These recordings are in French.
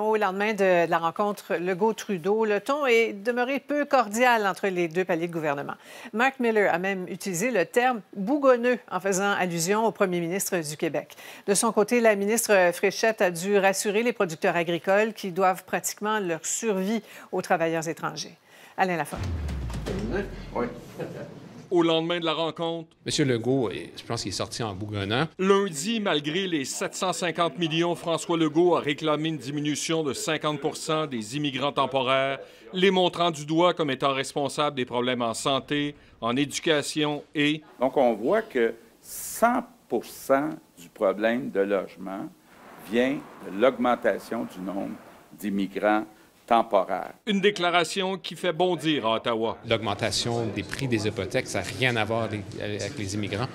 au lendemain de, la rencontre Legault-Trudeau, le ton est demeuré peu cordial entre les deux paliers de gouvernement. Mark Miller a même utilisé le terme bougonneux en faisant allusion au premier ministre du Québec. De son côté, la ministre Fréchette a dû rassurer les producteurs agricoles qui doivent pratiquement leur survie aux travailleurs étrangers. Alain Lafont. Oui au lendemain de la rencontre. Monsieur Legault, je pense qu'il est sorti en bougonnant. Lundi, malgré les 750 millions, François Legault a réclamé une diminution de 50 des immigrants temporaires, les montrant du doigt comme étant responsables des problèmes en santé, en éducation et... Donc on voit que 100 du problème de logement vient de l'augmentation du nombre d'immigrants temporaire. Une déclaration qui fait bondir à Ottawa. L'augmentation des prix des hypothèques, ça n'a rien à voir avec les immigrants.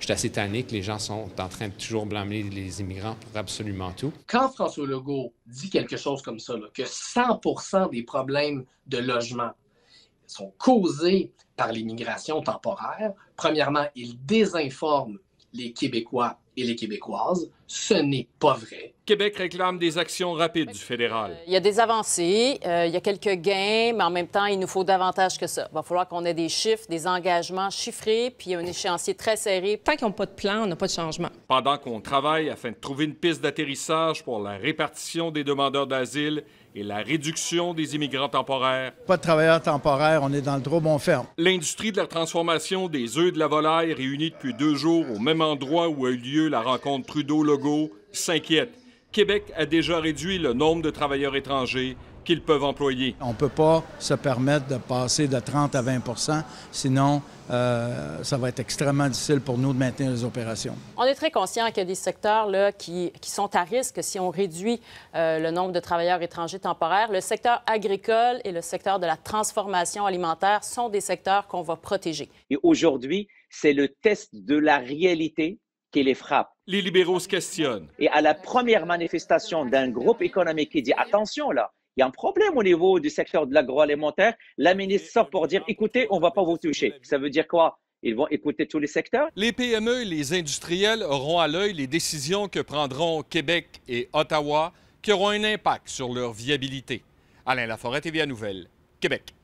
Je suis assez tanné que les gens sont en train de toujours blâmer les immigrants pour absolument tout. Quand François Legault dit quelque chose comme ça, que 100 des problèmes de logement sont causés par l'immigration temporaire, premièrement, il désinforme les Québécois et les Québécoises. Ce n'est pas vrai. Québec réclame des actions rapides du fédéral. Euh, il y a des avancées, euh, il y a quelques gains, mais en même temps, il nous faut davantage que ça. Il va falloir qu'on ait des chiffres, des engagements chiffrés, puis un échéancier très serré. Tant qu'ils n'ont pas de plan, on n'a pas de changement. Pendant qu'on travaille afin de trouver une piste d'atterrissage pour la répartition des demandeurs d'asile et la réduction des immigrants temporaires. Pas de travailleurs temporaires, on est dans le trop bon ferme. L'industrie de la transformation des œufs de la volaille réunie depuis deux jours au même endroit où a eu lieu la rencontre trudeau s'inquiète. Québec a déjà réduit le nombre de travailleurs étrangers qu'ils peuvent employer. On ne peut pas se permettre de passer de 30 à 20 sinon euh, ça va être extrêmement difficile pour nous de maintenir les opérations. On est très conscient qu'il y a des secteurs là, qui, sont à risque si on réduit euh, le nombre de travailleurs étrangers temporaires. Le secteur agricole et le secteur de la transformation alimentaire sont des secteurs qu'on va protéger. Et aujourd'hui, c'est le test de la réalité les frappe. Les libéraux se questionnent. Et à la première manifestation d'un groupe économique qui dit attention là, il y a un problème au niveau du secteur de l'agroalimentaire, la ministre sort pour dire écoutez, on ne va pas vous toucher. Ça veut dire quoi ils vont écouter tous les secteurs. Les PME et les industriels auront à l'œil les décisions que prendront Québec et Ottawa qui auront un impact sur leur viabilité. Alain Laforêt, TVA Nouvelle, Québec.